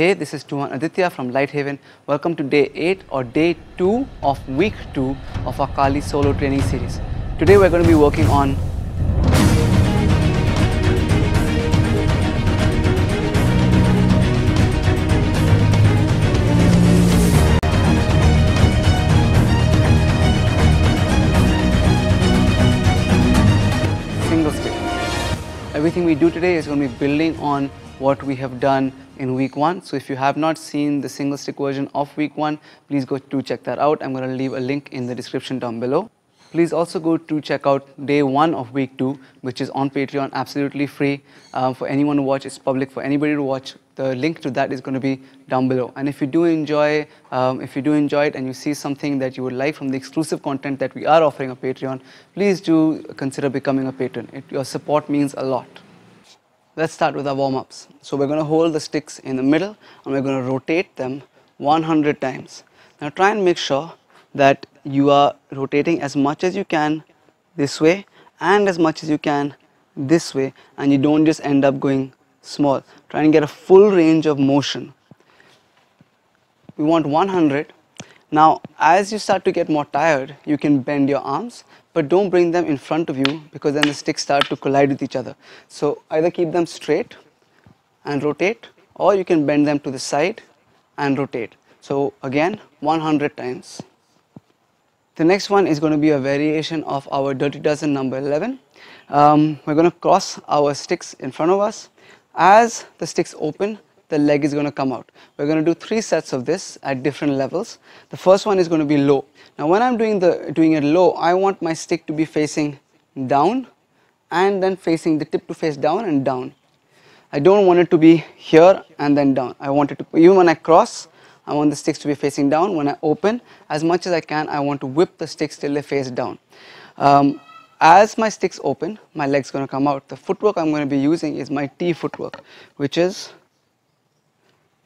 Hey, this is Tuan Aditya from Lighthaven. Welcome to day 8 or day 2 of week 2 of our Kali solo training series. Today we're going to be working on single stick. Everything we do today is going to be building on what we have done in week one. So if you have not seen the single stick version of week one, please go to check that out. I'm going to leave a link in the description down below. Please also go to check out day one of week two, which is on Patreon, absolutely free um, for anyone to watch. It's public for anybody to watch. The link to that is going to be down below. And if you do enjoy, um, if you do enjoy it, and you see something that you would like from the exclusive content that we are offering on Patreon, please do consider becoming a patron. It, your support means a lot. Let's start with our warm-ups. So we're going to hold the sticks in the middle and we're going to rotate them 100 times. Now try and make sure that you are rotating as much as you can this way and as much as you can this way and you don't just end up going small. Try and get a full range of motion. We want 100 now, as you start to get more tired, you can bend your arms, but don't bring them in front of you because then the sticks start to collide with each other. So either keep them straight and rotate, or you can bend them to the side and rotate. So again, 100 times. The next one is going to be a variation of our dirty dozen number 11. Um, we're going to cross our sticks in front of us. As the sticks open, the leg is going to come out. We're going to do three sets of this at different levels. The first one is going to be low. Now when I'm doing, the, doing it low, I want my stick to be facing down and then facing the tip to face down and down. I don't want it to be here and then down. I want it to, even when I cross, I want the sticks to be facing down. When I open, as much as I can, I want to whip the sticks till they face down. Um, as my sticks open, my leg's going to come out. The footwork I'm going to be using is my T footwork, which is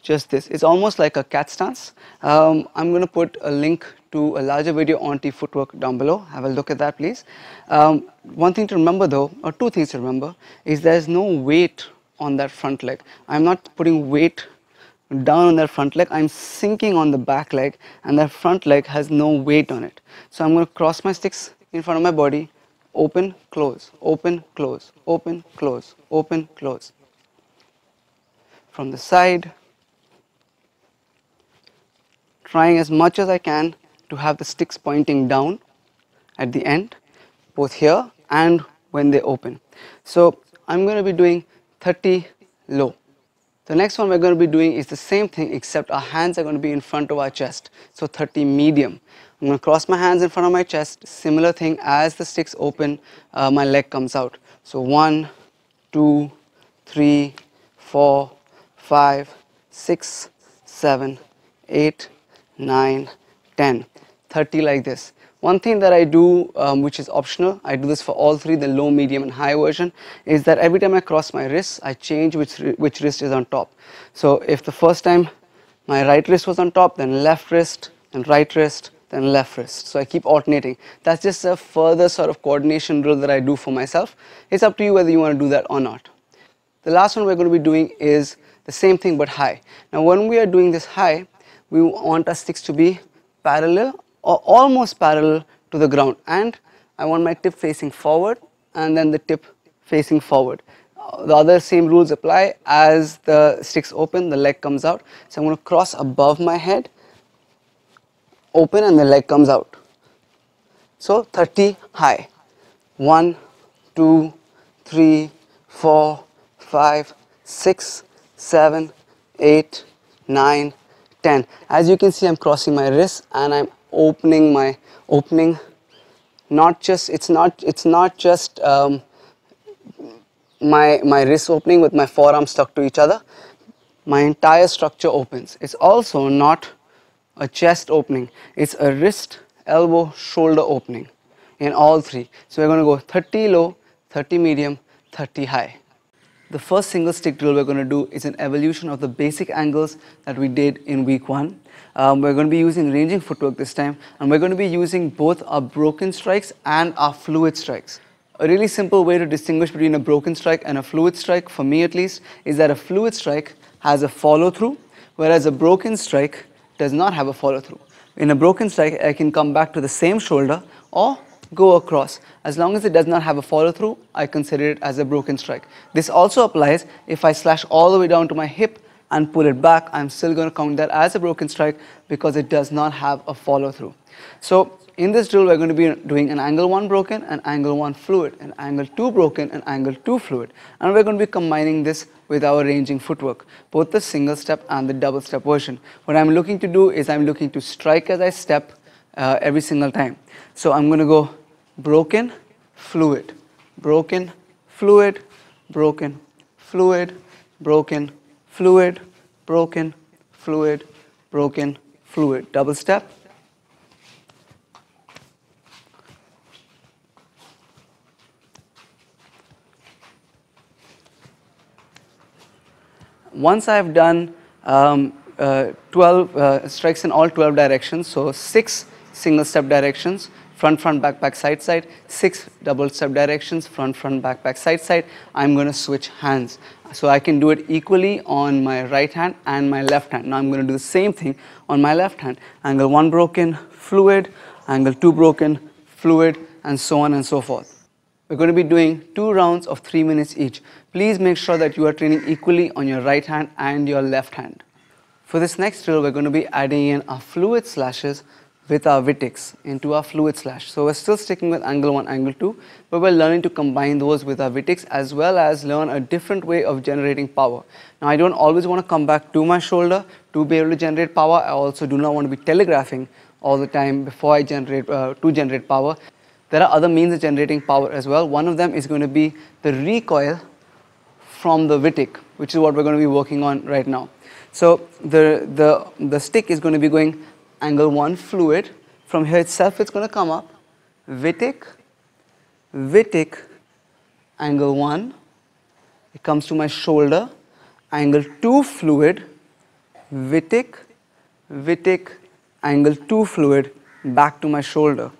just this. It's almost like a cat stance. Um, I'm going to put a link to a larger video on T footwork down below. Have a look at that please. Um, one thing to remember though, or two things to remember, is there's no weight on that front leg. I'm not putting weight down on that front leg, I'm sinking on the back leg and that front leg has no weight on it. So I'm going to cross my sticks in front of my body, open, close, open, close, open, close, open, close. From the side, trying as much as I can to have the sticks pointing down at the end both here and when they open. So I'm going to be doing 30 low. The next one we're going to be doing is the same thing except our hands are going to be in front of our chest. So 30 medium. I'm going to cross my hands in front of my chest. Similar thing as the sticks open uh, my leg comes out. So 1, 2, 3, 4, 5, 6, 7, 8, 9, 10, 30 like this. One thing that I do um, which is optional, I do this for all three, the low, medium and high version, is that every time I cross my wrists, I change which, which wrist is on top. So if the first time my right wrist was on top, then left wrist and right wrist, then left wrist. So I keep alternating. That's just a further sort of coordination rule that I do for myself. It's up to you whether you want to do that or not. The last one we're going to be doing is the same thing but high. Now when we are doing this high, we want our sticks to be parallel or almost parallel to the ground and I want my tip facing forward and then the tip facing forward. The other same rules apply as the sticks open the leg comes out. So I'm going to cross above my head open and the leg comes out. So 30 high. 1, 2, 3, 4, 5, 6, 7, 8, 9, 10 as you can see I'm crossing my wrist and I'm opening my opening not just it's not it's not just um, my my wrist opening with my forearm stuck to each other my entire structure opens it's also not a chest opening it's a wrist elbow shoulder opening in all three so we're going to go 30 low 30 medium 30 high the first single stick drill we're going to do is an evolution of the basic angles that we did in week one. Um, we're going to be using ranging footwork this time and we're going to be using both our broken strikes and our fluid strikes. A really simple way to distinguish between a broken strike and a fluid strike, for me at least, is that a fluid strike has a follow through, whereas a broken strike does not have a follow through. In a broken strike, I can come back to the same shoulder or go across. As long as it does not have a follow through, I consider it as a broken strike. This also applies if I slash all the way down to my hip and pull it back, I'm still going to count that as a broken strike because it does not have a follow through. So in this drill, we're going to be doing an angle 1 broken, an angle 1 fluid, an angle 2 broken, an angle 2 fluid. And we're going to be combining this with our ranging footwork, both the single step and the double step version. What I'm looking to do is I'm looking to strike as I step uh, every single time. So I'm going to go broken fluid broken fluid broken fluid broken fluid broken fluid broken fluid double step once I've done um, uh, 12 uh, strikes in all 12 directions, so 6 single step directions, front, front, back, back, side, side, six double step directions, front, front, back, back, side, side. I'm going to switch hands. So I can do it equally on my right hand and my left hand. Now I'm going to do the same thing on my left hand. Angle one broken, fluid, angle two broken, fluid, and so on and so forth. We're going to be doing two rounds of three minutes each. Please make sure that you are training equally on your right hand and your left hand. For this next drill, we're going to be adding in our fluid slashes with our Vitex into our fluid slash. So we're still sticking with angle 1, angle 2, but we're learning to combine those with our Vitex as well as learn a different way of generating power. Now I don't always want to come back to my shoulder to be able to generate power. I also do not want to be telegraphing all the time before I generate, uh, to generate power. There are other means of generating power as well. One of them is going to be the recoil from the Vitic, which is what we're going to be working on right now. So the, the, the stick is going to be going angle 1 fluid. From here itself it's going to come up. Vitic, Vitic, angle 1. It comes to my shoulder. Angle 2 fluid. Vitic, Vitic, angle 2 fluid back to my shoulder.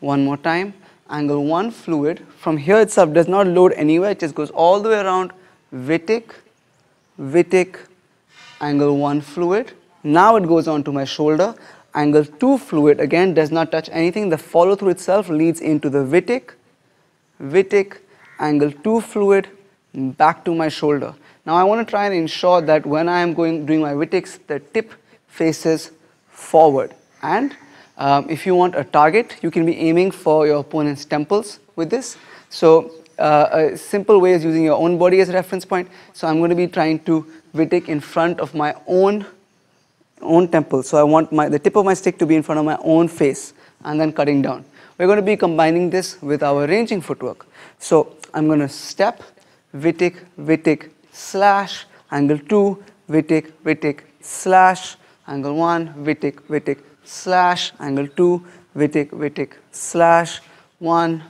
One more time. Angle 1 fluid from here itself does not load anywhere. It just goes all the way around Vitic, Vitic, angle 1 fluid now it goes on to my shoulder. Angle 2 fluid again does not touch anything. The follow through itself leads into the vitic, vitic, angle 2 fluid, back to my shoulder. Now I want to try and ensure that when I am going doing my vitics, the tip faces forward. And um, if you want a target, you can be aiming for your opponent's temples with this. So uh, a simple way is using your own body as a reference point. So I'm going to be trying to vitic in front of my own own temple. So I want my, the tip of my stick to be in front of my own face and then cutting down. We're going to be combining this with our ranging footwork. So I'm going to step, vitic, vitic, slash, angle 2, vitic, vitic, slash, angle 1, vitic, vitic, slash, angle 2, vitic, vitic, slash, 1,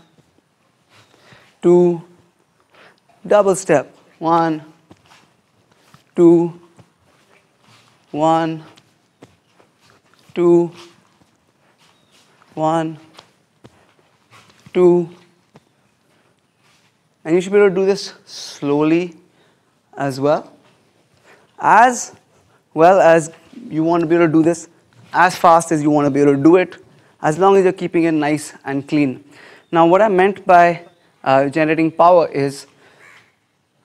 2, double step, 1, 2, 1, two, one, two, and you should be able to do this slowly as well. As well as you want to be able to do this as fast as you want to be able to do it, as long as you're keeping it nice and clean. Now, what I meant by uh, generating power is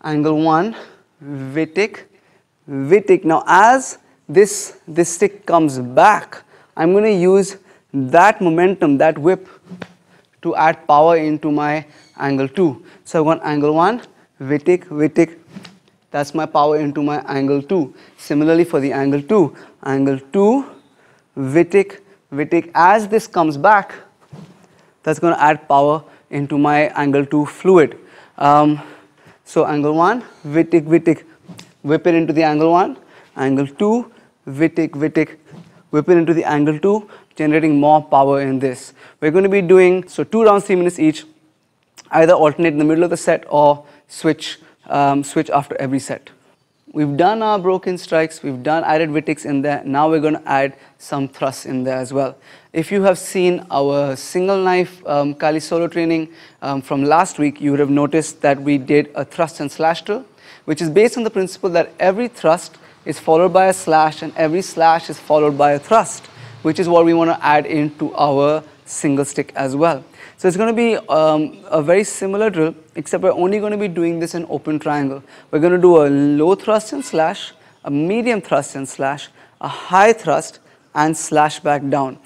angle 1, Vitic, Vitic. Now, as this, this stick comes back, I'm going to use that momentum, that whip to add power into my angle 2. So I've got angle 1, Vitic, Vitic, that's my power into my angle 2. Similarly for the angle 2, angle 2, Vitic, Vitic, as this comes back, that's going to add power into my angle 2 fluid. Um, so angle 1, Vitic, Vitic, whip it into the angle 1, angle 2, Vitic, Vitic, whipping into the angle 2, generating more power in this. We're going to be doing, so two rounds, three minutes each, either alternate in the middle of the set or switch, um, switch after every set. We've done our broken strikes, we've done added Vitics in there, now we're going to add some thrusts in there as well. If you have seen our single knife um, Kali solo training um, from last week, you would have noticed that we did a thrust and slash drill, which is based on the principle that every thrust is followed by a slash and every slash is followed by a thrust, which is what we want to add into our single stick as well. So it's going to be um, a very similar drill, except we're only going to be doing this in open triangle. We're going to do a low thrust and slash, a medium thrust and slash, a high thrust and slash back down.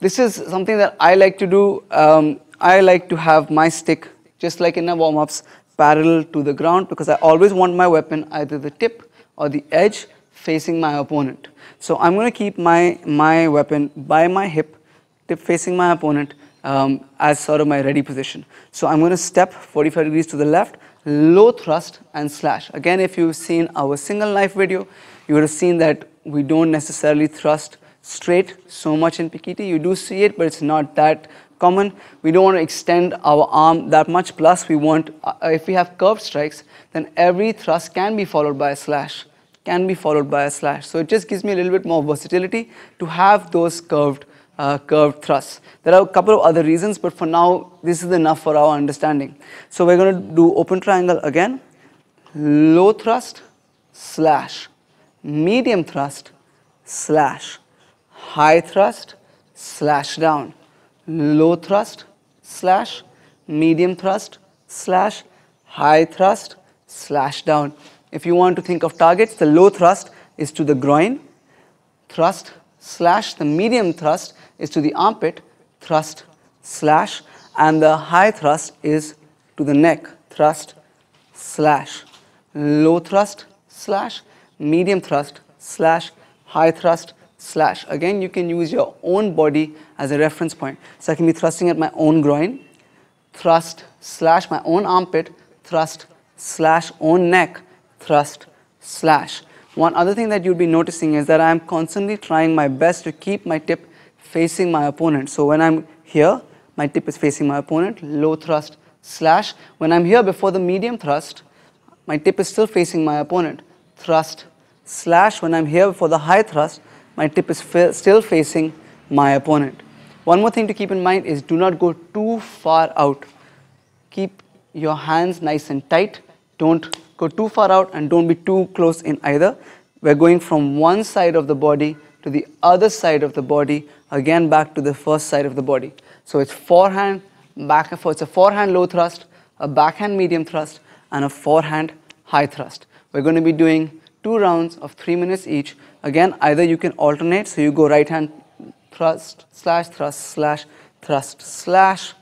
This is something that I like to do. Um, I like to have my stick, just like in the warm-ups, parallel to the ground because I always want my weapon either the tip or the edge facing my opponent. So I'm going to keep my, my weapon by my hip, tip facing my opponent um, as sort of my ready position. So I'm going to step 45 degrees to the left, low thrust and slash. Again, if you've seen our single knife video, you would have seen that we don't necessarily thrust straight so much in Pikiti. You do see it, but it's not that common. We don't want to extend our arm that much. Plus, we want, uh, if we have curved strikes, then every thrust can be followed by a slash, can be followed by a slash. So it just gives me a little bit more versatility to have those curved, uh, curved thrusts. There are a couple of other reasons, but for now, this is enough for our understanding. So we're going to do open triangle again, low thrust, slash, medium thrust, slash, high thrust, slash down low thrust slash medium thrust slash high thrust slash down. If you want to think of targets, the low thrust is to the groin, thrust slash the medium thrust is to the armpit, thrust slash and the high thrust is to the neck, thrust slash, low thrust slash, medium thrust slash, high thrust slash. Again, you can use your own body as a reference point. So I can be thrusting at my own groin, thrust slash my own armpit, thrust slash own neck, thrust slash. One other thing that you'll be noticing is that I'm constantly trying my best to keep my tip facing my opponent. So when I'm here, my tip is facing my opponent, low thrust slash. When I'm here before the medium thrust, my tip is still facing my opponent, thrust slash. When I'm here before the high thrust, my tip is still facing my opponent. One more thing to keep in mind is do not go too far out. Keep your hands nice and tight. Don't go too far out and don't be too close in either. We're going from one side of the body to the other side of the body, again back to the first side of the body. So it's forehand, back and forth. It's a forehand low thrust, a backhand medium thrust, and a forehand high thrust. We're going to be doing two rounds of three minutes each again either you can alternate so you go right hand thrust slash thrust slash thrust slash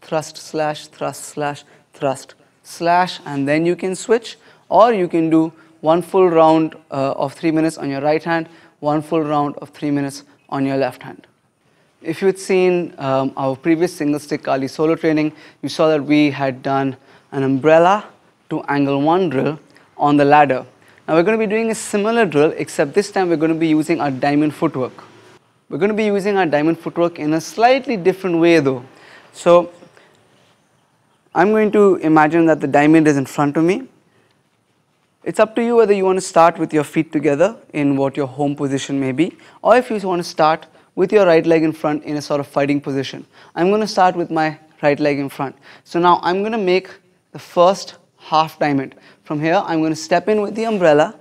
thrust slash thrust slash thrust slash and then you can switch or you can do one full round uh, of 3 minutes on your right hand one full round of 3 minutes on your left hand. If you had seen um, our previous single stick Kali solo training you saw that we had done an umbrella to angle 1 drill on the ladder now we're going to be doing a similar drill except this time we're going to be using our diamond footwork. We're going to be using our diamond footwork in a slightly different way though. So I'm going to imagine that the diamond is in front of me. It's up to you whether you want to start with your feet together in what your home position may be or if you want to start with your right leg in front in a sort of fighting position. I'm going to start with my right leg in front. So now I'm going to make the first half diamond. From here, I'm going to step in with the umbrella,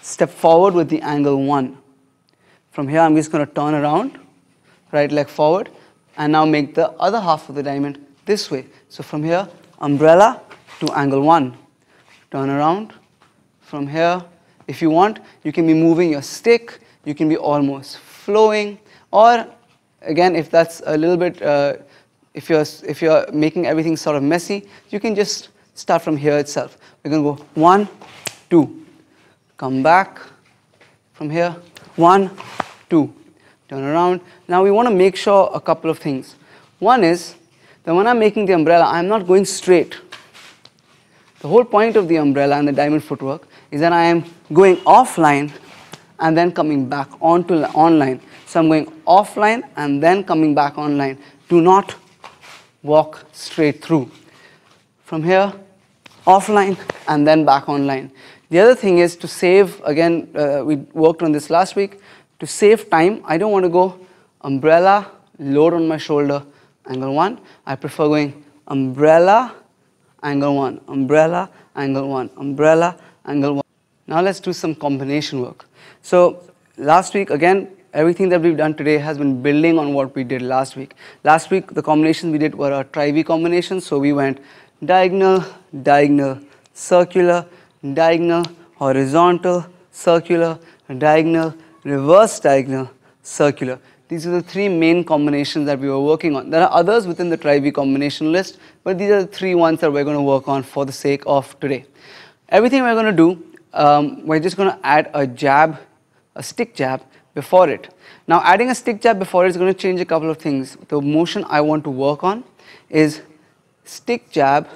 step forward with the angle 1. From here, I'm just going to turn around, right leg forward, and now make the other half of the diamond this way. So from here, umbrella to angle 1. Turn around. From here, if you want, you can be moving your stick, you can be almost flowing, or again, if that's a little bit, uh, if, you're, if you're making everything sort of messy, you can just start from here itself. We're going to go one, two, come back from here, one, two, turn around. Now we want to make sure a couple of things. One is that when I'm making the umbrella, I'm not going straight. The whole point of the umbrella and the diamond footwork is that I am going offline and then coming back onto online. So I'm going offline and then coming back online. Do not walk straight through. From here, offline and then back online. The other thing is to save, again, uh, we worked on this last week, to save time, I don't want to go umbrella, load on my shoulder, angle one. I prefer going umbrella, angle one, umbrella, angle one, umbrella, angle one. Now let's do some combination work. So last week, again, everything that we've done today has been building on what we did last week. Last week, the combinations we did were a tri-V combination, so we went diagonal, diagonal, circular, diagonal, horizontal, circular, diagonal, reverse diagonal, circular. These are the three main combinations that we were working on. There are others within the tri-V combination list, but these are the three ones that we're going to work on for the sake of today. Everything we're going to do, um, we're just going to add a jab, a stick jab before it. Now adding a stick jab before it is going to change a couple of things. The motion I want to work on is stick jab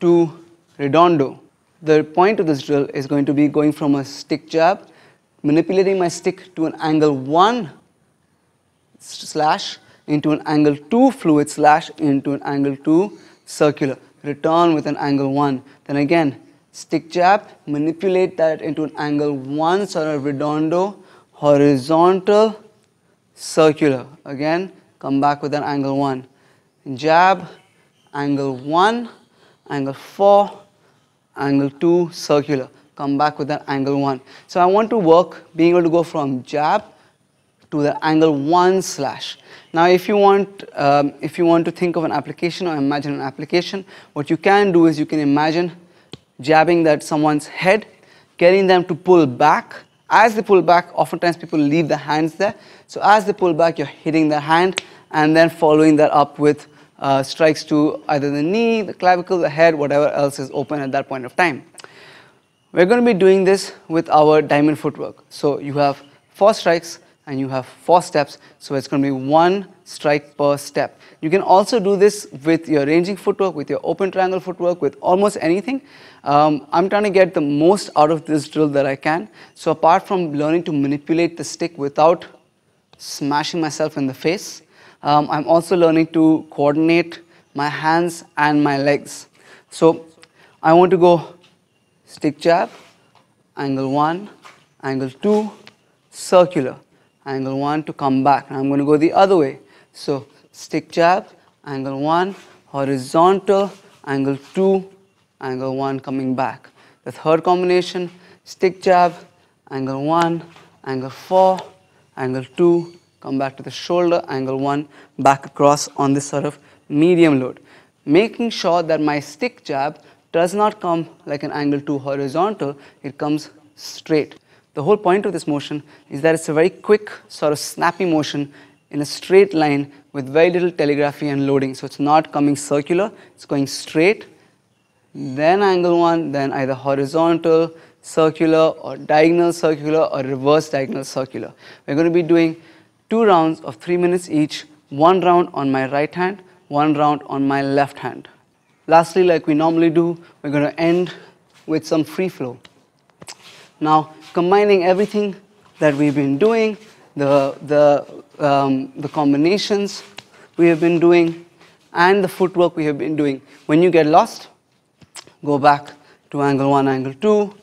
to redondo. The point of this drill is going to be going from a stick jab, manipulating my stick to an angle 1 slash into an angle 2 fluid slash into an angle 2 circular. Return with an angle 1. Then again, stick jab, manipulate that into an angle 1 sort of redondo, horizontal, circular. Again, come back with an angle 1. Jab, angle 1, angle 4, angle 2, circular. Come back with that angle 1. So I want to work being able to go from jab to the angle 1 slash. Now if you want um, if you want to think of an application or imagine an application, what you can do is you can imagine jabbing that someone's head, getting them to pull back. As they pull back, oftentimes people leave their hands there. So as they pull back, you're hitting their hand and then following that up with uh, strikes to either the knee, the clavicle, the head, whatever else is open at that point of time. We're going to be doing this with our diamond footwork. So you have four strikes and you have four steps, so it's going to be one strike per step. You can also do this with your ranging footwork, with your open triangle footwork, with almost anything. Um, I'm trying to get the most out of this drill that I can. So apart from learning to manipulate the stick without smashing myself in the face, um, I'm also learning to coordinate my hands and my legs. So I want to go stick jab, angle 1, angle 2, circular, angle 1 to come back. And I'm going to go the other way. So stick jab, angle 1, horizontal, angle 2, angle 1 coming back. The third combination, stick jab, angle 1, angle 4, angle 2, come back to the shoulder, angle 1, back across on this sort of medium load. Making sure that my stick jab does not come like an angle 2 horizontal, it comes straight. The whole point of this motion is that it's a very quick sort of snappy motion in a straight line with very little telegraphy and loading. So it's not coming circular, it's going straight, then angle 1, then either horizontal, circular or diagonal circular or reverse diagonal circular. We're going to be doing two rounds of three minutes each, one round on my right hand, one round on my left hand. Lastly, like we normally do, we're going to end with some free flow. Now, combining everything that we've been doing, the, the, um, the combinations we have been doing, and the footwork we have been doing. When you get lost, go back to angle 1, angle 2,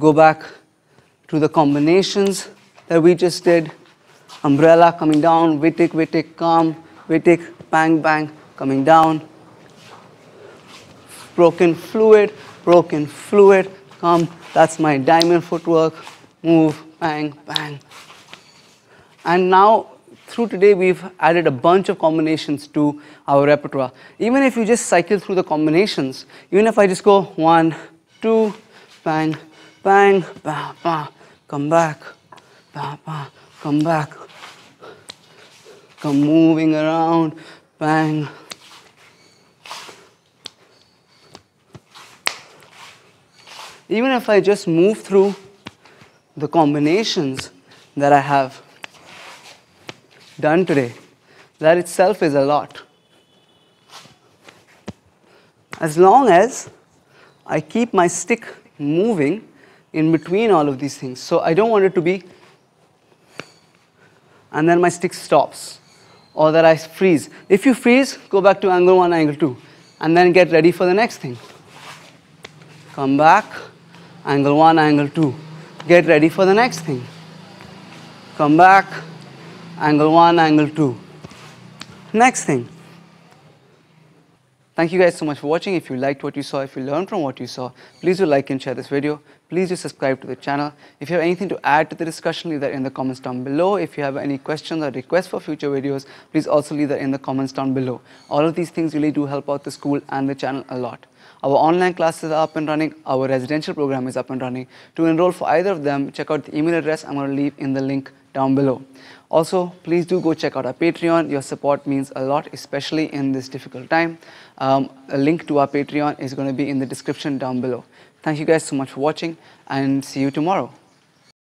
go back to the combinations that we just did, umbrella coming down, Vitik, Vitik, calm, Vitik, bang, bang, coming down. Broken fluid, broken fluid, come. That's my diamond footwork. Move, bang, bang. And now, through today, we've added a bunch of combinations to our repertoire. Even if you just cycle through the combinations, even if I just go one, two, bang, bang, bah, bah, come back, bah, bah, Come back. Come moving around. Bang. Even if I just move through the combinations that I have done today, that itself is a lot. As long as I keep my stick moving in between all of these things. So I don't want it to be and then my stick stops or that I freeze. If you freeze, go back to angle 1, angle 2 and then get ready for the next thing. Come back, angle 1, angle 2. Get ready for the next thing. Come back, angle 1, angle 2. Next thing. Thank you guys so much for watching. If you liked what you saw, if you learned from what you saw, please do like and share this video. Please do subscribe to the channel. If you have anything to add to the discussion, leave that in the comments down below. If you have any questions or requests for future videos, please also leave that in the comments down below. All of these things really do help out the school and the channel a lot. Our online classes are up and running. Our residential program is up and running. To enroll for either of them, check out the email address I'm going to leave in the link down below. Also, please do go check out our Patreon. Your support means a lot, especially in this difficult time. Um, a link to our Patreon is going to be in the description down below. Thank you guys so much for watching and see you tomorrow.